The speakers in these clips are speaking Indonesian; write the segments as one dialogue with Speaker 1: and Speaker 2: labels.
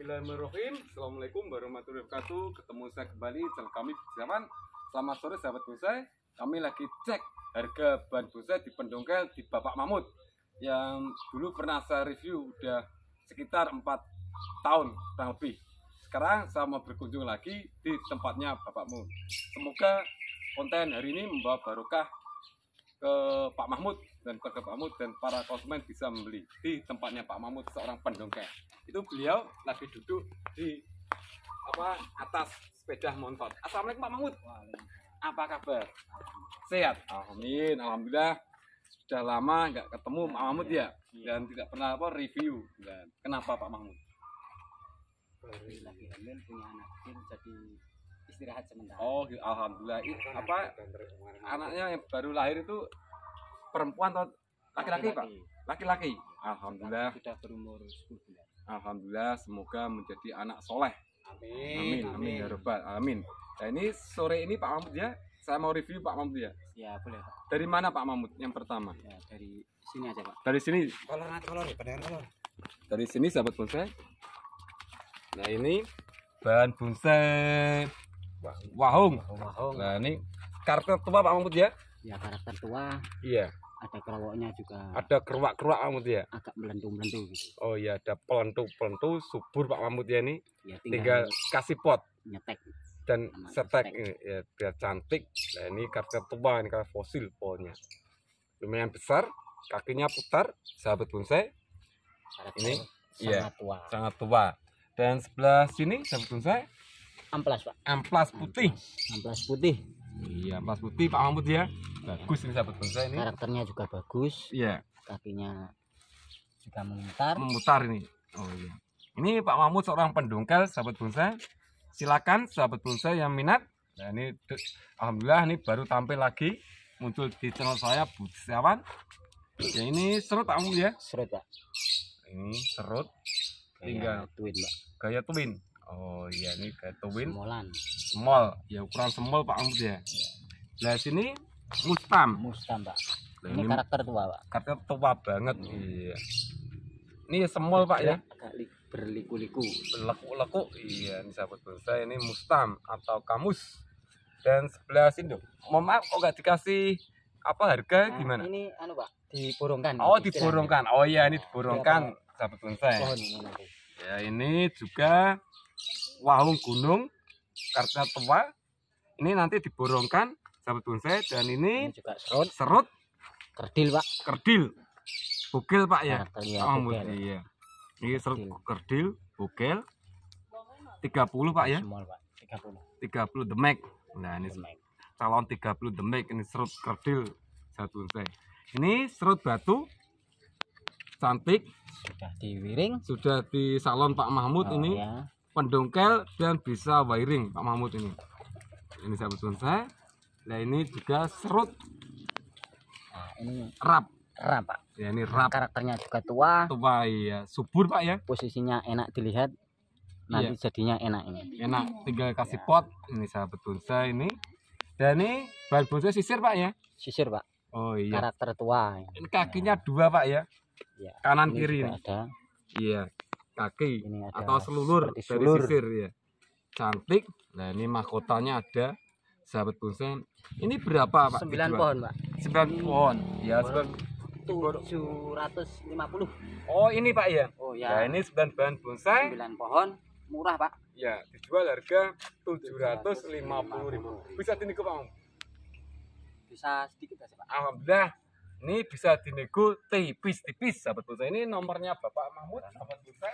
Speaker 1: Bismillahirrahmanirrahim. Assalamualaikum warahmatullahi wabarakatuh. Ketemu saya kembali channel kami jaman. Selamat sore sahabat bonsai. Kami lagi cek harga bahan bonsai di Pendongkel di Bapak Mahmud yang dulu pernah saya review udah sekitar 4 tahun kurang lebih. Sekarang saya mau berkunjung lagi di tempatnya Bapak Mamut. Semoga konten hari ini membawa barokah ke Pak Mahmud dan keluarga Pak Mahmud dan para konsumen bisa membeli di tempatnya Pak Mahmud seorang pendongeng. Itu beliau lagi duduk di apa atas sepeda motor. Assalamualaikum Pak Mahmud. Apa kabar? Sehat. Amin. Alhamdulillah. Sudah lama nggak ketemu Pak Mahmud iya, ya iya. dan tidak pernah apa review. Dan kenapa Pak Mahmud? Baru lagi hamil punya anak jadi istirahat sementara. Oh, gitu. alhamdulillah. Iya, apa anaknya yang baru lahir itu perempuan atau laki-laki pak laki-laki iya. alhamdulillah sudah berumur 10 bulan alhamdulillah semoga menjadi anak soleh amin amin amin ya robbal amin nah ini sore ini pak Mahmud ya saya mau review pak Mahmud ya ya boleh pak dari mana pak Mahmud yang pertama ya, dari sini aja pak dari sini kolor kolor pendengar kolor dari sini sahabat bonsai nah ini bahan bonsai wahung, wahung. nah ini karakter tua pak Mahmud ya ya karakter tua iya ada kerawoknya juga ada keruak keruak Mamut ya agak melentu melentu gitu oh iya ada pelentu pelentu subur Pak Mamut ya ini ya, tinggal, tinggal kasih pot nyetek dan setek ini ya, biar cantik nah ini karakter tua ini karakter fosil pohonnya lumayan besar kakinya putar sahabat bonsai Para ini iya sangat tua sangat tua dan sebelah sini sahabat bonsai amplas pak amplas putih amplas putih Iya, Mas Putih, Pak Mahmud ya. Bagus ini sahabat bonsai ini. Karakternya juga bagus. Iya. Kakinya juga memutar. Memutar ini. Oh iya. Ini Pak Mahmud seorang pendongkel sahabat bonsai. Silakan sahabat bonsai yang minat. Nah, ini alhamdulillah ini baru tampil lagi muncul di channel saya Budi Ya ini serut Pak Mahmud ya. Serut, Pak. Ini serut. Gaya tinggal twin, Pak. Gaya twin oh iya ini Betowin semolan semol ya ukuran semol Pak Amr ya nah sini mustam mustam Pak ini, ini karakter tua Pak karakter tua banget hmm. iya ini semol Pak ya berliku-liku berleku-leku iya ini sahabat bangsa ini mustam atau kamus dan sebelah sini dong mohon maaf kok gak dikasih apa harga nah, gimana ini anu Pak diborongkan oh diborongkan oh iya ini diborongkan iya, sahabat bonsai ya. ya ini juga Walung Gunung Karta Tua. Ini nanti diborongkan sahabat bonsai dan ini, ini juga serut. serut kerdil, Pak. Kerdil. Bugil, Pak ya. nah, ya oh, bugil. iya. Ini serut kerdil, bugil. 30, Pak ya. Small, Pak. 30. 30 demek. Nah, ini demek. calon 30 demek ini serut kerdil sahabat bonsai. Ini serut batu cantik sudah diwiring sudah di salon Pak Mahmud oh, ini ya pendongkel dan bisa wiring Pak Mahmud ini ini saya betul saya nah ini juga serut nah, ini rap rap Pak ya ini rap nah, karakternya juga tua tua iya subur Pak ya posisinya enak dilihat nanti iya. jadinya enak ini enak tinggal kasih ya. pot ini saya betul saya ini dan ini bahan bonsai sisir Pak ya sisir Pak oh iya karakter tua ini kakinya ya. dua Pak ya, Iya. kanan ini kiri ini. ada iya kaki ini ada atau selulur, selulur dari sisir ya. Cantik. Nah, ini mahkotanya ada sahabat bonsai. Ini berapa, Pak? 9 pohon, Pak. 9 pohon. Ya, 750. Oh, ini Pak ya? Oh, ya. Nah, ini 9 bahan bonsai. 9 pohon, murah, Pak. Ya, dijual harga 750.000. Bisa tiniku, Pak. Bisa sedikit aja, Pak. Alhamdulillah. Ini bisa dinego tipis-tipis sahabat Bursa. Ini nomornya Bapak Mahmud sahabat Bursa.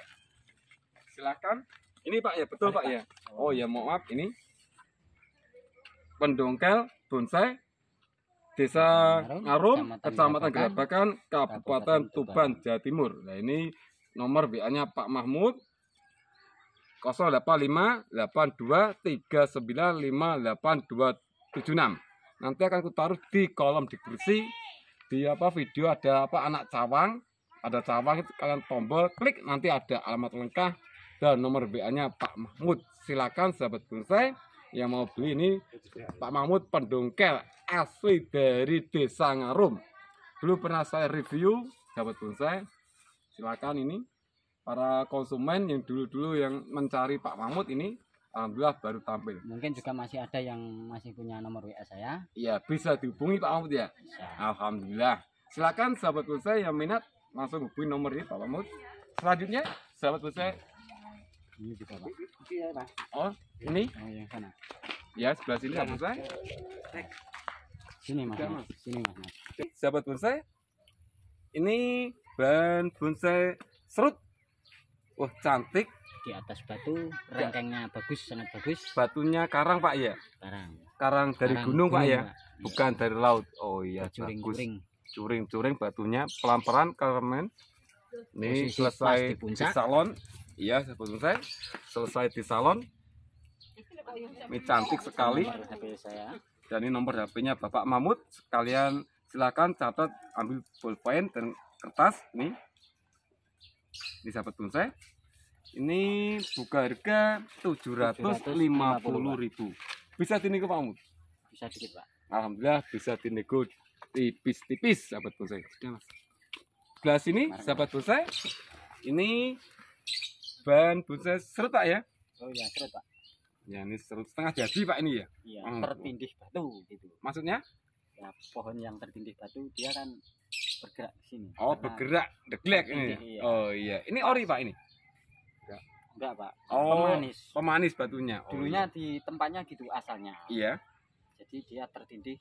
Speaker 1: Silakan. Ini Pak ya, betul Pak, ya. Oh ya, mohon maaf ini pendongkel bonsai Desa Ngarum, Kecamatan Gerabakan, Kabupaten Tuban, Jawa Timur. Nah, ini nomor WA-nya Pak Mahmud 085 085823958276. Nanti akan kutaruh di kolom deskripsi di apa video ada apa anak cawang ada cawang itu kalian tombol klik nanti ada alamat lengkap dan nomor WA nya Pak Mahmud silakan sahabat bonsai yang mau beli ini Pak Mahmud pendongkel asli dari desa Ngarum dulu pernah saya review sahabat bonsai silakan ini para konsumen yang dulu-dulu yang mencari Pak Mahmud ini alhamdulillah baru tampil. Mungkin juga masih ada yang masih punya nomor WA saya. Iya, bisa dihubungi Pak Mahmud ya. Bisa. Alhamdulillah. Silakan sahabat bonsai yang minat langsung hubungi nomor ini Pak Mahmud. Selanjutnya sahabat bonsai ini juga iya, Pak. Oh, ini? Oh, yang sana. Ya, sebelah sini Pak Bonsai. Sini Mas. mas. Sini Mas. mas. Sahabat bonsai, ini bahan bonsai serut. Wah, cantik di atas batu ya. bagus sangat bagus batunya karang pak ya karang karang dari karang gunung, ya? gunung pak ya pak. bukan dari laut oh iya curing, bagus curing curing batunya pelan pelan Carmen ini Posisi selesai di, di salon iya selesai selesai di salon ini cantik sekali dan ini nomor HP-nya Bapak Mamut sekalian silakan catat ambil pulpen dan kertas nih ini sahabat bonsai ini buka harga puluh Ribu. Bisa dinego Pak Umut? Bisa dikit, Pak. Alhamdulillah bisa dinego tipis-tipis sahabat bonsai. Gelas ini sahabat bonsai. Ini bahan bonsai serutak ya? Oh iya, seretak. Ya, ini serut setengah jadi Pak ini ya? Iya, hmm. tertindih batu gitu. Maksudnya? Ya, pohon yang tertindih batu dia kan bergerak di sini. Oh, bergerak, deglek ini. Ya? Iya. Oh iya. Ini ori Pak ini. Enggak, Pak. Oh, pemanis. Pemanis batunya. Oh, Dulunya iya. di tempatnya gitu asalnya. Iya. Jadi dia tertindih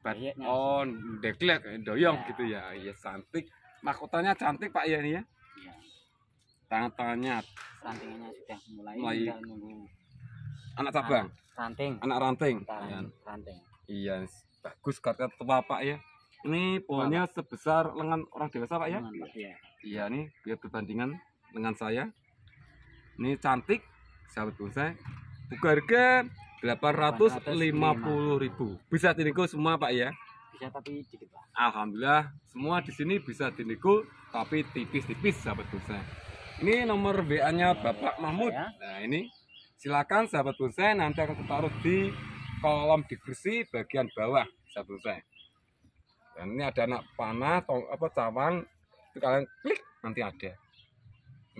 Speaker 1: Bat on oh, deklek eh, doyong ya. gitu ya. Iya, cantik. Mahkotanya cantik, Pak ya ini ya. Iya. Tangan-tangannya rantingnya sudah mulai, mulai. anak cabang. Ah, ranting. Anak ranting. Ranting. Iya. ranting. Iya, bagus kata tua, Pak ya. Ini pohonnya sebesar lengan orang dewasa, Pak ya? Iya. iya, ini biar berbandingan dengan saya ini cantik sahabat bonsai buka harga 850.000 bisa dinego semua pak ya bisa tapi dikit pak Alhamdulillah semua di sini bisa dinego tapi tipis-tipis sahabat bonsai ini nomor WA nya iya, Bapak iya, Mahmud iya. nah ini silakan sahabat bonsai nanti akan taruh di kolom digresi bagian bawah sahabat bonsai dan ini ada anak panah atau apa cawan itu kalian klik nanti ada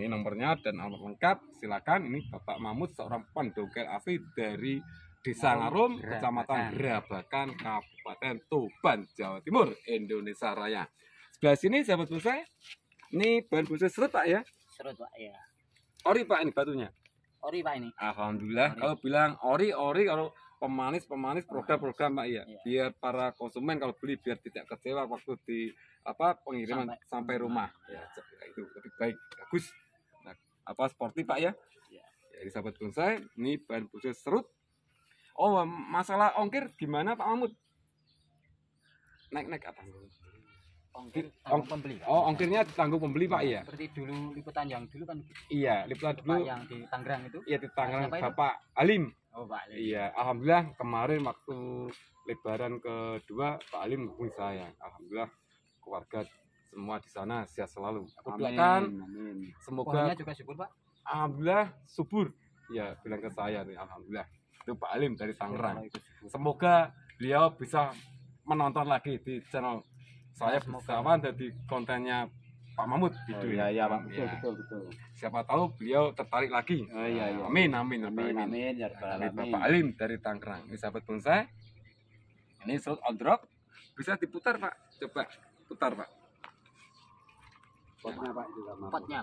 Speaker 1: ini nomornya dan alamat lengkap. Silakan ini Bapak Mamut seorang pendongkel asli dari Desa Ngarum, Kecamatan Grabakan, Kabupaten Tuban, Jawa Timur, Indonesia Raya. Sebelah sini sahabat selesai Ini bahan bonsai serut Pak ya? Serut Pak ya. Ori Pak ini batunya. Ori Pak ini. Alhamdulillah kalau bilang ori ori kalau pemanis pemanis program-program Pak ya. Iya. Biar para konsumen kalau beli biar tidak kecewa waktu di apa pengiriman sampai, sampai rumah. Ya, itu lebih baik. Bagus apa sportif pak ya jadi iya. sahabat bonsai ini bahan busnya serut oh masalah ongkir gimana pak Mahmud naik naik apa ongkir ong, pembeli. Oh, ongkirnya ditanggung pembeli, Pak, ya. Seperti dulu liputan yang dulu kan gitu. Iya, liputan dulu dulu yang di Tangerang itu. Iya, di Tangerang Bapak, itu? Alim. Oh, Pak Alim. Iya, alhamdulillah kemarin waktu lebaran kedua Pak Alim menghubungi saya. Alhamdulillah keluarga semua di sana sehat selalu. Aku ya, kan amin. semoga Pohonnya juga subur, Pak. Alhamdulillah subur. Ya, bilang ke saya nih alhamdulillah. Itu Pak Alim dari Tangerang. Semoga beliau bisa menonton lagi di channel saya ya, bersawan dari kontennya Pak Mahmud gitu oh, iya, iya, Pak. Betul, ya. betul, betul, Siapa tahu beliau tertarik lagi. Oh, iya, iya. Amin, amin, amin, amin, amin. ya Bapak nah, amin. Alim dari Tangerang. Ini sahabat bonsai. Ini slot on drop bisa diputar, Pak. Coba putar, Pak potnya pak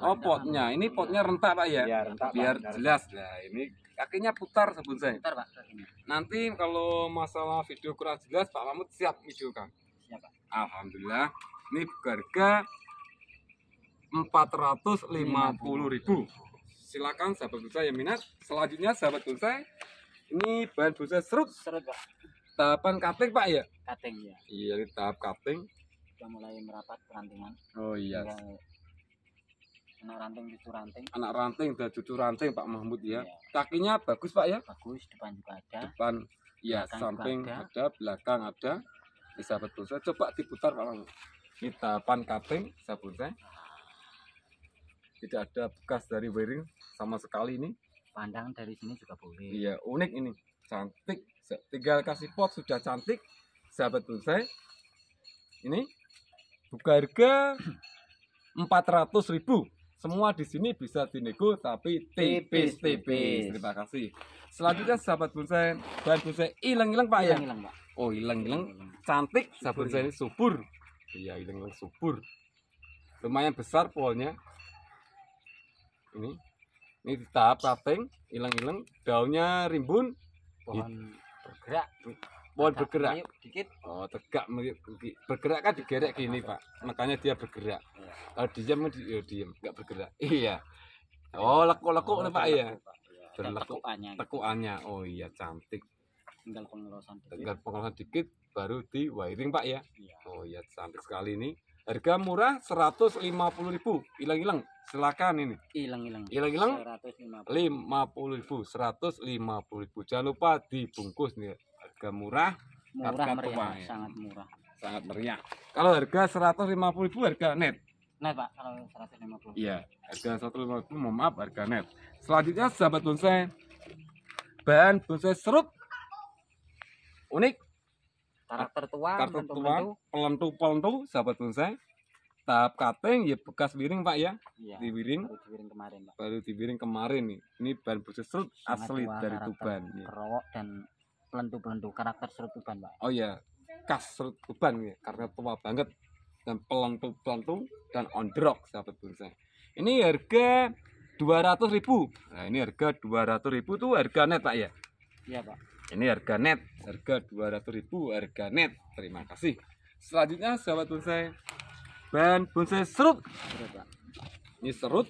Speaker 1: oh potnya ini potnya rentak pak ya, iya, biar jelas lah ini kakinya putar sebut saya putar pak nanti kalau masalah video kurang jelas pak Mahmud siap video kan alhamdulillah ini harga empat ratus lima puluh ribu silakan sahabat bonsai yang minat selanjutnya sahabat bonsai, ini bahan bonsai serut serut pak tahapan cutting pak ya cutting ya iya ini tahap cutting sudah mulai merapat ke rantingan. oh iya anak ranting cucu ranting anak ranting dan cucu ranting Pak Mahmud ya, Iya. kakinya bagus Pak ya bagus depan juga ada depan ya samping ada. ada belakang ada bisa betul saya coba diputar Pak Mahmud kita pan kating, sabun saya tidak ada bekas dari wiring sama sekali ini pandang dari sini juga boleh iya unik ini cantik tinggal kasih pot sudah cantik sahabat bonsai ini buka harga ratus ribu semua di sini bisa dinego tapi tipis tipis terima kasih selanjutnya sahabat bonsai bahan bonsai hilang hilang pak ilang, ya pak oh hilang hilang cantik sahabat bonsai ini subur iya hilang hilang subur lumayan besar pohonnya ini ini di tahap rating hilang hilang daunnya rimbun pohon bergerak Mohon bergerak. Oh, tegak bergerak kan digerak gini, Pak. Makanya dia bergerak. Iya. Kalau diam kan dia ya diam, nggak bergerak. Iya. Oh, lekuk-lekuk oh, Pak iya. ya. Iya, Berlekukannya. Gitu. Tekuannya. Oh iya, cantik. Tinggal pengelosan dikit. Tinggal pengelosan dikit baru di wiring, Pak ya. Oh iya, cantik sekali ini. Harga murah seratus lima puluh ribu Hilang-hilang. Silakan ini. Hilang-hilang. Hilang-hilang. puluh ribu Jangan lupa dibungkus nih. Ya harga murah, murah meriah, sangat murah. Sangat meriah. Kalau harga 150.000 harga net. Net Pak, kalau 150. Iya, harga 150 mohon maaf harga net. Selanjutnya sahabat bonsai bahan bonsai serut unik karakter tua karakter tua pelentu pelentu sahabat bonsai tahap cutting ya bekas wiring pak ya iya, di wiring baru diwiring kemarin pak. baru kemarin nih ini bahan bonsai serut asli tua, dari Tuban ya. kerowok dan pelentu-pelentu karakter serutuban pak oh iya khas serutuban ya karena tua banget dan pelentu-pelentu dan on ondrok sahabat bonsai ini harga dua ratus ribu nah ini harga dua ratus ribu tuh harga net pak ya iya pak ini harga net harga dua ratus ribu harga net terima kasih selanjutnya sahabat bonsai ban bonsai serut ini serut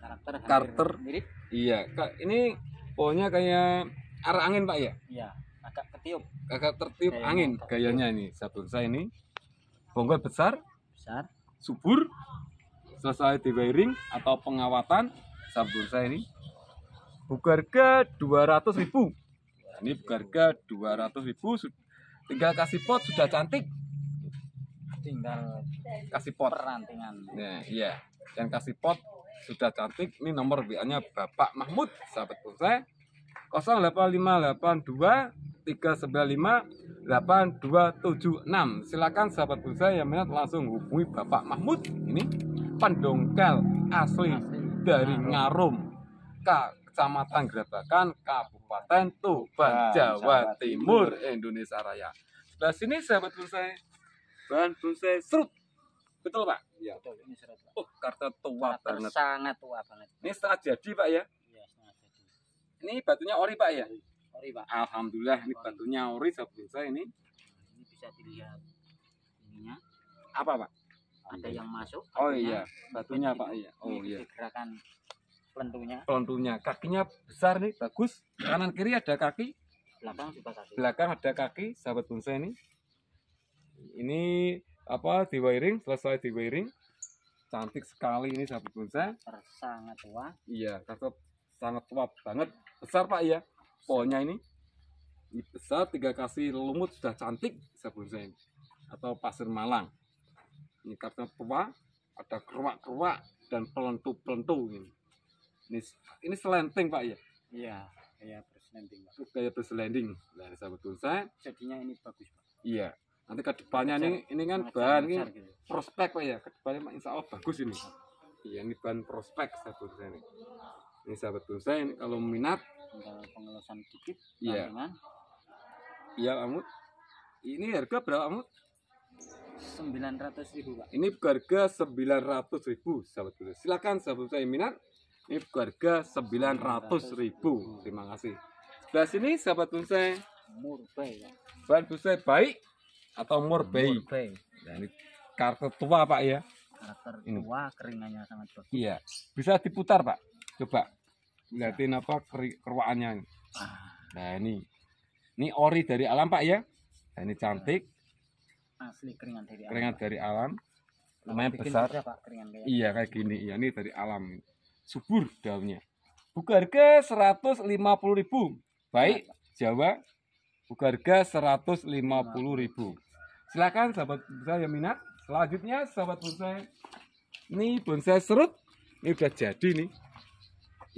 Speaker 1: karakter, karakter mirip iya kak ini pokoknya kayak arah angin pak ya iya agak ketiup agak tertiup Gayanya, angin kayaknya gayanya ini saya ini bonggol besar besar subur selesai di wiring atau pengawatan sabun saya ini dua ratus ribu nah, Ini bukarga dua ratus ribu tinggal kasih pot sudah cantik tinggal kasih pot perantingan nah, ya, dan kasih pot sudah cantik ini nomor WA nya Bapak Mahmud sahabat saya 085823958276 silakan sahabat bursa yang minat langsung hubungi Bapak Mahmud ini pendongkel asli, dari Ngarum Kecamatan Grabakan Kabupaten Tuban Jawa, Jawa Timur, Indonesia Raya Nah sini sahabat bonsai bahan bonsai serut betul pak? Iya betul ini serut pak. Oh karena tua banget. Sangat tua banget. Ini saat jadi pak ya? Ini batunya ori pak ya? Ori pak. Alhamdulillah ini ori. batunya ori sahabat desa ini. Ini bisa dilihat ininya. Apa pak? Ada yang ya. masuk. Oh iya, batunya pak iya. Oh iya. Gerakan pelentunya. Pelentunya, kakinya besar nih, bagus. Kanan kiri ada kaki. Belakang juga kaki. Belakang ada kaki, sahabat bonsai ini. Ini apa di wiring, selesai di wiring. Cantik sekali ini sahabat bonsai. Sangat tua. Iya, cakep sangat kuat banget besar pak ya pohonnya ini ini besar tiga kasih lumut sudah cantik sabun saya atau pasir malang ini karena tua ada keruak-keruak dan pelentu-pelentu ini ini ini selenting pak ya iya iya berselending iya, pak kayak berselending dari sabun saya jadinya ini bagus pak iya nanti ke depannya ini ini kan bahan ini gitu. prospek pak ya ke depannya insya Allah bagus ini iya ini bahan prospek sabun saya ini ini sahabat pulsa ini kalau minat tinggal sedikit dikit iya iya amut ini harga berapa amut 900 ribu pak ini harga 900 ribu sahabat pulsa silakan sahabat pulsa yang minat ini harga 900 ribu terima kasih sebelah sini sahabat pulsa murbei ya. bahan pulsa baik atau murbei, murbei. Nah, ini karakter tua pak ya karakter ini. tua keringannya sangat bagus iya bisa diputar pak coba ngeliatin apa keruaannya ah. nah ini ini ori dari alam pak ya nah, ini cantik ah. asli keringan dari alam, keringan dari alam. lumayan besar pak, kayak iya kayak gini ya ini dari alam subur daunnya buka harga 150.000 baik iya, Jawa buka harga 150.000 silakan sahabat bonsai yang minat selanjutnya sahabat bonsai ini bonsai serut ini udah jadi nih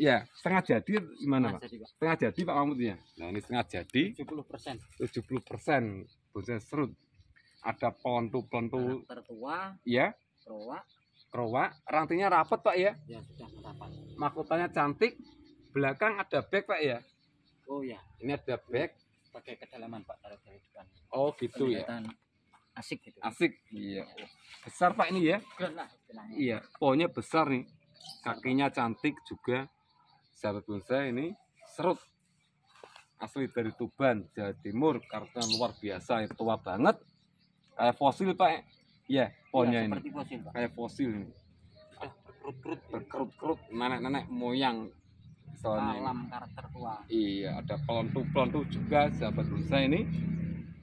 Speaker 1: Iya, setengah jadi gimana Pak? Jadi, Pak? Setengah jadi Pak mamutnya. Nah, ini setengah jadi 70%. 70% bonsai serut. Ada pohon pohon tuh. tertua. Iya. kroa kroa rantingnya rapat Pak ya? Iya sudah rapat. Mahkotanya cantik. Belakang ada bag Pak ya? Oh iya. Ini ada bag pakai kedalaman Pak taruh dari depan. Oh, gitu Kelihatan ya. Asik gitu. Asik. Iya. iya. Besar Pak ini ya? Gerak, Iya, pohonnya besar nih. Kakinya cantik juga sahabat bonsai ini serut asli dari Tuban Jawa Timur karena luar biasa tua banget kayak fosil pak ya pohonnya ya, ini fosil, pak. kayak fosil ini berkerut berkerut kerut nenek nenek moyang soalnya alam karakter tua iya ada pelontu pelontu juga sahabat bonsai ini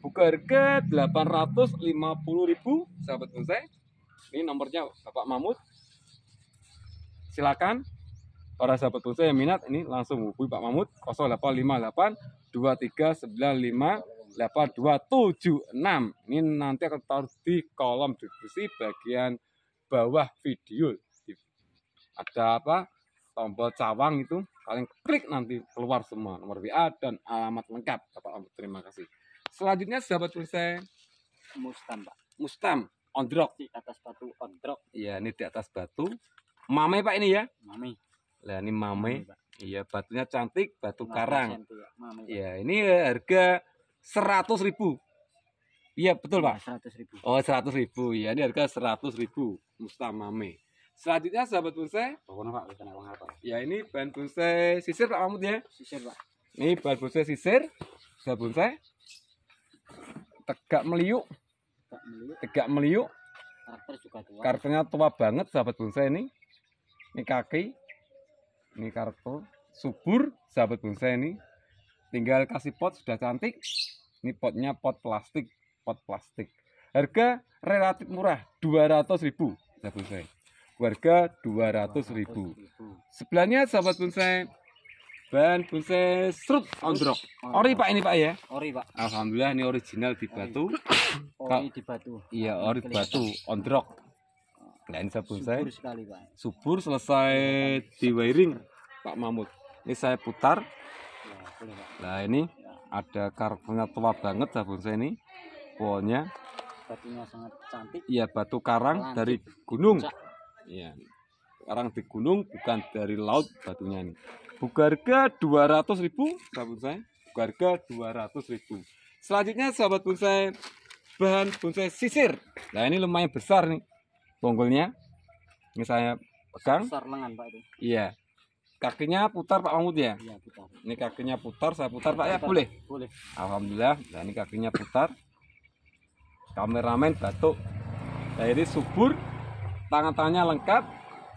Speaker 1: buka harga 850.000 sahabat bonsai ini nomornya Bapak Mamut silakan para sahabat pulsa yang minat ini langsung hubungi Pak Mahmud 0858 2395 8276 ini nanti akan taruh di kolom deskripsi bagian bawah video ada apa tombol cawang itu kalian klik nanti keluar semua nomor WA dan alamat lengkap Bapak Mamut terima kasih selanjutnya sahabat pulsa Mustam Pak Mustam ondrok di atas batu ondrok iya ini di atas batu mame Pak ini ya mame lah ini mame. Iya, batunya cantik, batu karang. Ya. Iya, ini harga 100.000. Iya, betul, Pak. 100.000. Iya, oh, 100.000. Iya, ini harga 100.000 mame Selanjutnya sahabat bonsai. Pokoknya oh, Pak, kita apa? Ya, ini bahan bonsai sisir Pak Mahmud ya. Sisir, Pak. Ini bahan bonsai sisir. Sahabat bonsai. Tegak meliuk. Tegak meliuk. Tegak meliuk. Karakter juga tua. Karakternya tua banget sahabat bonsai ini. Ini kaki ini kartu subur sahabat bonsai ini tinggal kasih pot sudah cantik ini potnya pot plastik pot plastik harga relatif murah ribu sahabat bonsai warga ribu. sebelahnya sahabat bonsai bahan bonsai serut ondrok ori pak ini pak ya ori pak alhamdulillah ini original di batu ori di batu iya ori di batu ondrok Nah ini saya Subur sekali Pak. Subur selesai di wiring Pak Mamut Ini saya putar. Nah ini ada karbonnya tua banget sabun saya ini. Pohonnya. Batunya sangat cantik. Iya batu karang Lantik. dari gunung. Iya. Karang di gunung bukan dari laut batunya ini. Bugarga dua 200 ribu sabun saya Bugarga dua 200 ribu. Selanjutnya sahabat bonsai bahan bonsai sisir. Nah ini lumayan besar nih bonggolnya ini saya pegang besar lengan pak itu iya kakinya putar Pak Mahmud ya? Iya putar. Ini kakinya putar, saya putar Pak ya boleh? Boleh. Alhamdulillah, nah ini kakinya putar. Kameramen batuk. Nah ini subur, tangan-tangannya lengkap.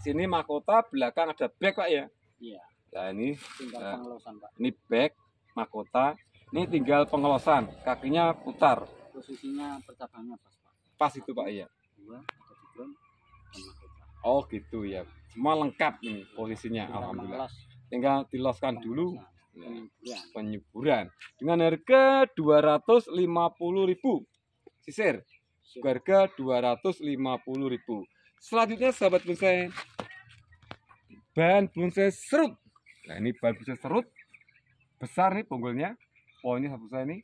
Speaker 1: Sini mahkota, belakang ada back Pak ya? Iya. Nah ini tinggal eh, pengelosan Pak. Ini back, mahkota. Ini tinggal pengelosan, kakinya putar. Posisinya percabangnya pas Pak. Pas itu Pak iya oh gitu ya semua lengkap nih posisinya alhamdulillah tinggal diloskan dulu penyuburan nah, hmm, iya. penyuburan. dengan harga 250.000 sisir harga 250.000 selanjutnya sahabat bonsai Ban bonsai serut nah ini ban bonsai serut besar nih punggulnya pohonnya sahabat bonsai ini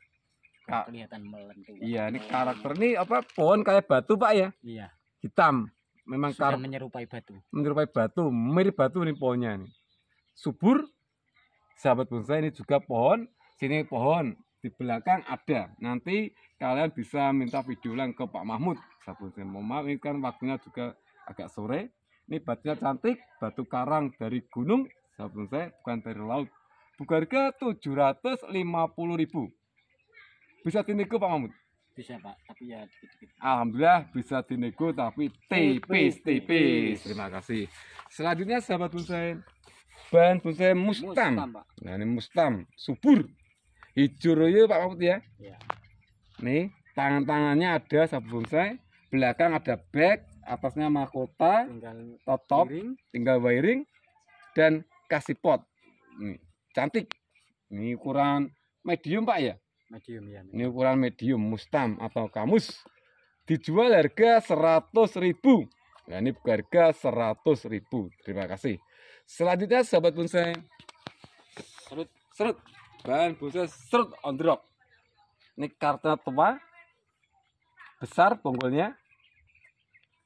Speaker 1: kelihatan melentur. iya ini karakter ini apa pohon kayak batu pak ya iya hitam memang sudah menyerupai batu menyerupai batu mirip batu nih pohonnya nih subur sahabat bonsai ini juga pohon sini pohon di belakang ada nanti kalian bisa minta video ulang ke Pak Mahmud sahabat bonsai mohon maaf ini kan waktunya juga agak sore ini batunya cantik batu karang dari gunung sahabat bonsai bukan dari laut harga 750.000 bisa tindih ke Pak Mahmud bisa Pak, tapi ya Alhamdulillah bisa dinego tapi tipis-tipis. Terima kasih. Selanjutnya sahabat bonsai, bahan bonsai mustam. mustam Nah ini mustam, subur. Hijau royo Pak Mahfud ya. ya. Nih tangan-tangannya ada sahabat bonsai, belakang ada back, atasnya mahkota, tinggal top, wiring. tinggal wiring, dan kasih pot. Nih, cantik. Ini ukuran medium Pak ya? medium ya ini ukuran medium mustam atau kamus dijual harga seratus ribu nah ini harga seratus ribu terima kasih selanjutnya sahabat bonsai serut serut bahan bonsai serut on drop ini karton tua besar bonggolnya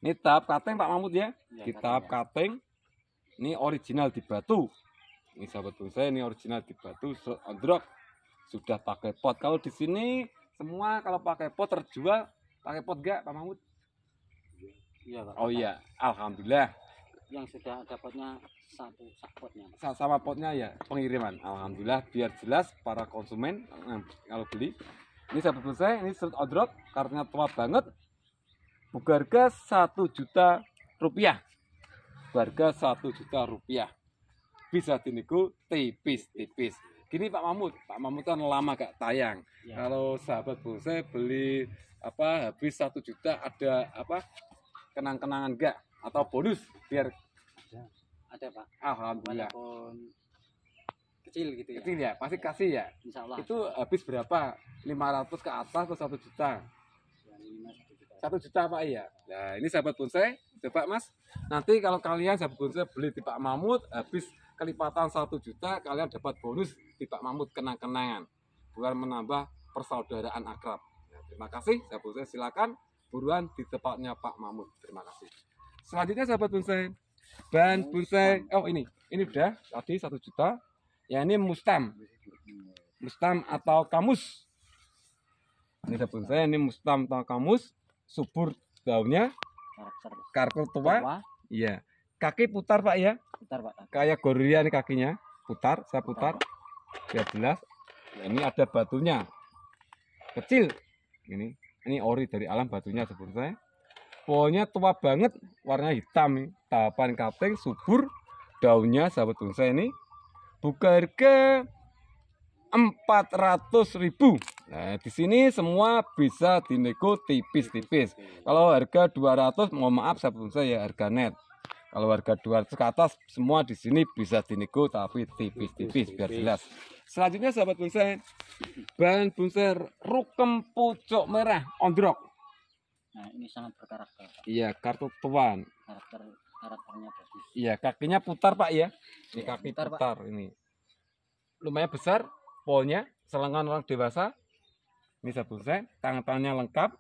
Speaker 1: ini tahap cutting Pak Mahmud ya, iya, di tahap ya. kating. ini original di batu ini sahabat bonsai ini original di batu serut on drop sudah pakai pot kalau di sini semua kalau pakai pot terjual pakai pot gak Pak Mahmud iya Pak oh iya alhamdulillah yang sudah dapatnya satu potnya sama potnya ya pengiriman alhamdulillah biar jelas para konsumen eh, kalau beli ini saya selesai ini serut odrot karena tua banget buka harga satu juta rupiah harga satu juta rupiah bisa dinego tipis-tipis Gini Pak Mahmud, Pak Mahmud kan lama gak tayang. Ya. Kalau sahabat bose beli apa habis satu juta ada apa kenang-kenangan gak atau bonus biar ada, ada Pak. Alhamdulillah. Walaupun kecil gitu ya. Kecil ya, pasti ya. kasih ya. Insya Allah. Itu habis berapa? 500 ke atas atau ya, satu juta? satu juta pak iya nah ini sahabat bonsai coba mas nanti kalau kalian sahabat bonsai beli di Pak Mamut habis kelipatan 1 juta kalian dapat bonus tidak mamut kenang-kenangan bukan menambah persaudaraan akrab ya, terima kasih saya bonsai silakan buruan di tempatnya Pak Mamut terima kasih selanjutnya sahabat bonsai bahan bonsai oh ini ini udah tadi satu juta ya ini mustam mustam atau kamus ini sahabat bonsai ini mustam atau kamus subur daunnya karakter tua iya kaki putar pak ya putar pak kayak gorilla nih kakinya putar saya putar, ya jelas nah, ini ada batunya kecil ini ini ori dari alam batunya sebelum saya pohonnya tua banget warna hitam tahapan kapling subur daunnya sahabat bonsai ini buka harga 400.000 nah di sini semua bisa dinego tipis-tipis kalau harga 200 mohon maaf sahabat bonsai ya harga net kalau harga 200 ke atas semua di sini bisa dinego tapi tipis-tipis biar jelas. Selanjutnya sahabat bonsai, bahan bonsai rukem pucuk merah ondrok. Nah, ini sangat berkarakter. Iya, kartu tuan. Karakter karakternya bagus. Iya, kakinya putar, Pak ya. Ini ya, kaki putar, putar ini. Lumayan besar polnya, selengan orang dewasa. Ini sahabat bonsai, tangan-tangannya lengkap.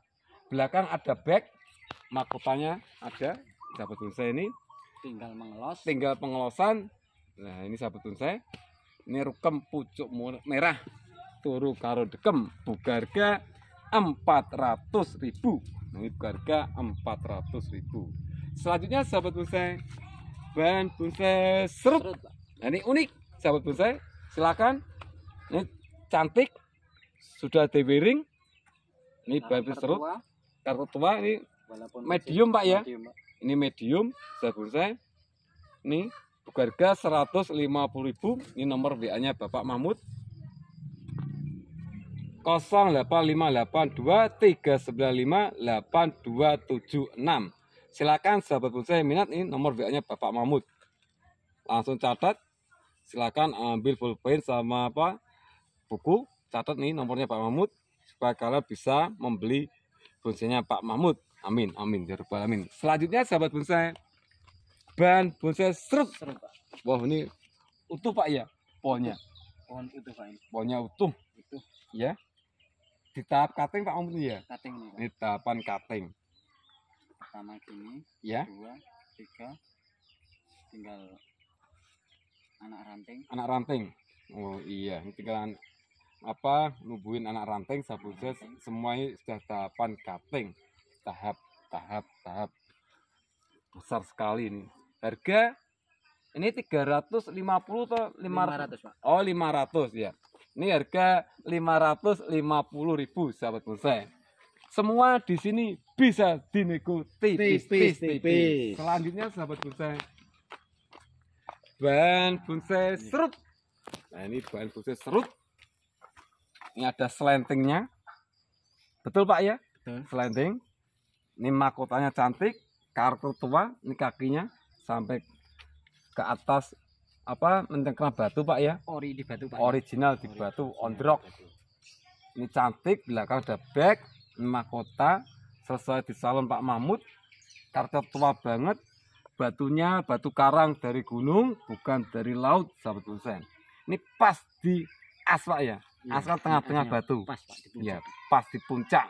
Speaker 1: Belakang ada bag, mahkotanya ada. Sahabat bonsai ini tinggal mengelos tinggal pengelosan nah ini sahabat saya, ini rukem pucuk merah turu karo dekem bugarga 400 ribu nah, ini bugarga 400 ribu selanjutnya sahabat bonsai bahan bonsai serut, nah, ini unik sahabat bonsai silakan ini cantik sudah dewering ini bahan serut kartu tua ini Walaupun medium pak ya ini medium sudah bonsai ini harga 150.000 ini nomor WA nya Bapak Mahmud 085823958276 silakan sahabat bonsai minat ini nomor WA nya Bapak Mahmud langsung catat silakan ambil full pulpen sama apa buku catat nih nomornya Pak Mahmud supaya kalian bisa membeli bonsainya Pak Mahmud Amin, amin, ya Rabbal Amin. Selanjutnya sahabat bonsai, ban bonsai serut. Wah ini utuh Pak ya, pohonnya. Pohon utuh Pak ini. Pohonnya utuh. Utuh. Ya. Di tahap cutting Pak Om ya. Cutting ini. Ini tahapan cutting. Pertama gini. Ya. Dua, tiga. Tinggal anak ranting. Anak ranting. Oh iya, ini tinggal apa nubuin anak ranting, sahabat semua semuanya sudah tahapan kating tahap tahap tahap besar sekali ini harga ini 350 atau 500, 500 Pak. oh 500 ya ini harga 550 ribu sahabat bonsai. semua di sini bisa dinego tipis, tipis, selanjutnya sahabat bonsai. bahan bonsai serut nah ini bahan bonsai serut ini ada selentingnya betul pak ya betul. selenting ini mahkotanya cantik, kartu tua, ini kakinya sampai ke atas apa mencengkram batu pak ya ori di batu pak original ya? di ori batu ondrok ini cantik belakang ada bag mahkota sesuai di salon Pak Mamut, kartu tua banget batunya batu karang dari gunung bukan dari laut sahabat Hussein. ini pas di as pak ya, iya. asal kan tengah-tengah iya, batu pas, pak, ya pas di puncak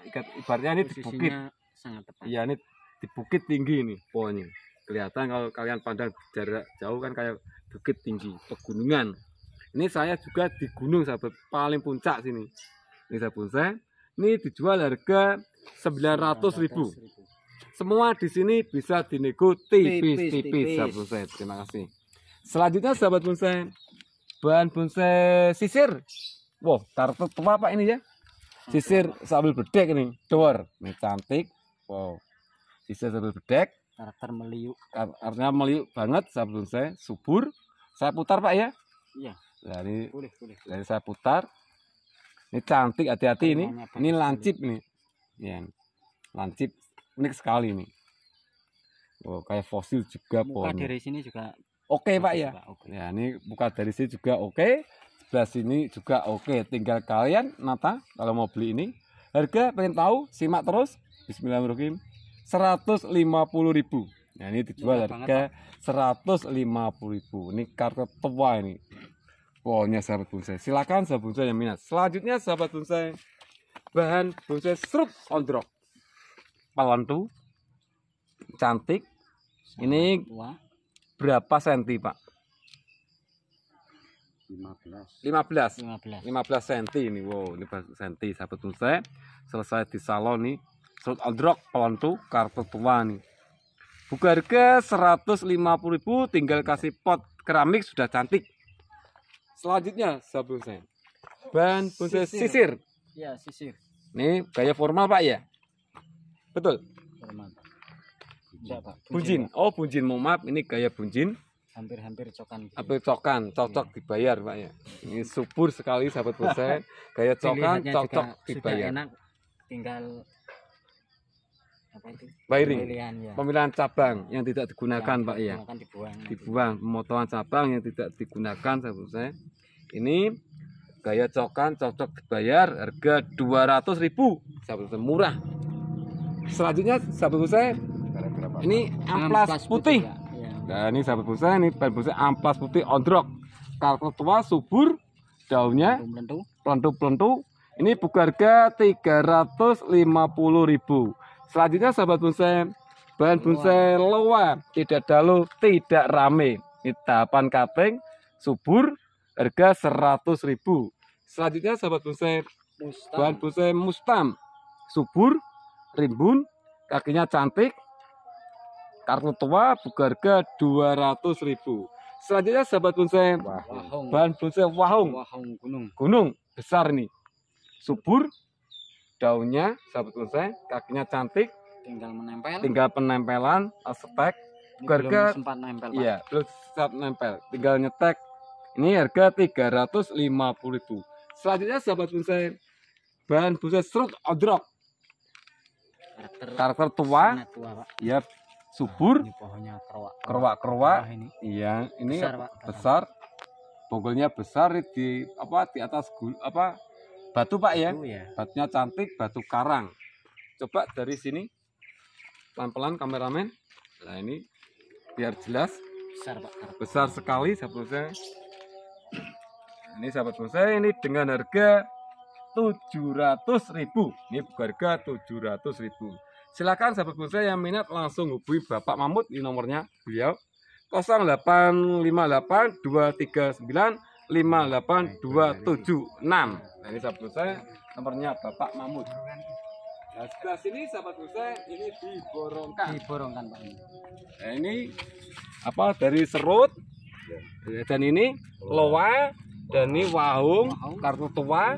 Speaker 1: ibaratnya ini Posisinya di bukit sangat tepat iya ini di bukit tinggi ini pohonnya kelihatan kalau kalian pandang jarak jauh kan kayak bukit tinggi pegunungan ini saya juga di gunung sahabat paling puncak sini ini saya bonsai ini dijual harga 900.000. ribu semua di sini bisa dinego tipis-tipis sahabat saya. terima kasih selanjutnya sahabat bonsai bahan bonsai sisir wow kartu tua pak ini ya sisir sambil bedek ini Door. ini cantik Wow, bisa sambil bedek karakter meliuk artinya meliuk banget sebelum saya subur saya putar pak ya iya dari boleh, boleh. dari saya putar ini cantik hati-hati ini ini lancip nih ya lancip unik sekali ini. Oh, kayak fosil juga buka dari sini juga oke okay, pak ya. okay. Ya ini buka dari sini juga oke, okay. sebelah sini juga oke. Okay. Tinggal kalian nata kalau mau beli ini. Harga pengen tahu simak terus Bismillahirrahmanirrahim 150 ribu Nah ini dijual Murah harga banget, 150 ribu Ini kartu tua ini Polnya sahabat bonsai Silakan sahabat bonsai yang minat Selanjutnya sahabat bonsai Bahan bonsai serut ondrok Palantu Cantik Ini berapa senti pak? 15 15 15 15 senti ini wow ini senti sahabat bonsai selesai di salon nih Surat Al-Drok tuh kartu tua nih. Buka harga 150.000 tinggal kasih pot keramik sudah cantik. Selanjutnya sabun saya. Ban bonsai sisir. sisir. Ya, sisir. Nih, gaya formal Pak ya? Betul. Formal. Ya, Pak. Bunjin. bunjin. Oh, bunjin. mau maaf, ini gaya bunjin. Hampir-hampir cokan. Gitu. Hampir cokan, cocok ya. dibayar Pak ya. Ini subur sekali sahabat bonsai. Gaya cokan, cocok dibayar. enak, tinggal apa ya. Pemilihan, ya. Pemilihan cabang yang tidak digunakan, yang Pak ya. Dibuang. Dibuang, pemotongan cabang yang tidak digunakan saya. Ini gaya cokan cocok dibayar harga dua ratus ribu sahabat saya murah selanjutnya sahabat saya ini amplas putih, putih iya. Nah ini sahabat saya ini ban saya amplas putih ondrok. kartu tua subur, daunnya pelentu pelentu. Ini buka harga tiga ratus lima puluh ribu. Selanjutnya sahabat bonsai, bahan bonsai loa tidak dalu, tidak rame. Ini tahapan kapeng, subur harga 100.000. Selanjutnya sahabat bonsai, bahan bonsai mustam subur rimbun kakinya cantik kartu tua buka harga 200.000. Selanjutnya sahabat bonsai bahan bonsai wahong, wahong gunung. Gunung besar nih. Subur daunnya sahabat bonsai kakinya cantik tinggal menempel tinggal penempelan aspek harga belum sempat nempel iya belum sempat nempel tinggal nyetek ini harga 350 itu selanjutnya sahabat bonsai bahan busa serut odrok karakter, karakter tua, tua Pak. ya subur ini pohonnya kerwak kerwak iya ini besar, Pak, besar. Pokoknya besar di apa di atas gul apa batu pak ya. Batu, ya batunya cantik batu karang coba dari sini pelan-pelan kameramen nah ini biar jelas besar pak besar sekali sahabat saya ini sahabat saya ini dengan harga 700.000 ini harga 700.000 silakan sahabat saya yang minat langsung hubungi Bapak Mamut di nomornya beliau 0858 239 58276 Nah ini sahabat saya nomornya Bapak Mamut. Nah sebelah sini sahabat saya ini diborongkan. Diborongkan Pak. Nah ini apa dari serut dan ini loa dan ini wahung kartu tua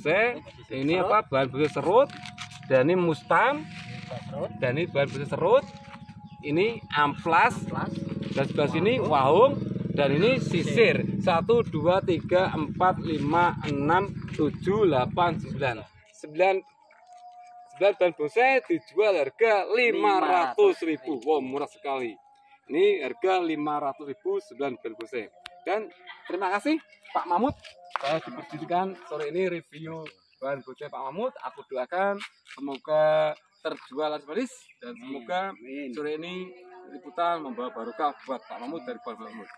Speaker 1: saya ini apa bahan busa serut dan ini mustam dan ini bahan busa serut ini amplas dan sebelah sini wahung dan ini sisir 1 2 3 4 5 6 7 8 9 9 9 ban bonsai dijual harga 500.000. Wow, murah sekali. Ini harga 500.000 9 ban bonsai. Dan terima kasih Pak Mamut. Saya diperjudikan sore ini review bahan bonsai Pak Mamut. Aku doakan semoga terjual manis dan semoga sore ini liputan membawa barokah buat Pak Mamut dari Pak Mamut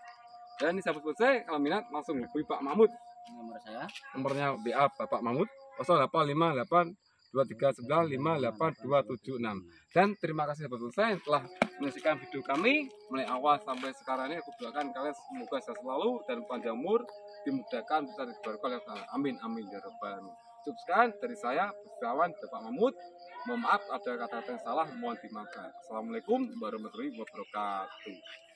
Speaker 1: dan di sahabat saya kalau minat langsung hubungi Pak Mahmud nomor saya nomornya BA Bapak Mahmud 0858 239582766 dan terima kasih sahabat saya yang telah menyaksikan video kami mulai awal sampai sekarang ini aku doakan kalian semoga sehat selalu dan panjang umur dimudahkan bisa diberkati amin amin ya rabbal alamin cukup dari saya kawan Bapak Mahmud mohon maaf ada kata-kata yang salah mohon dimaafkan assalamualaikum warahmatullahi wabarakatuh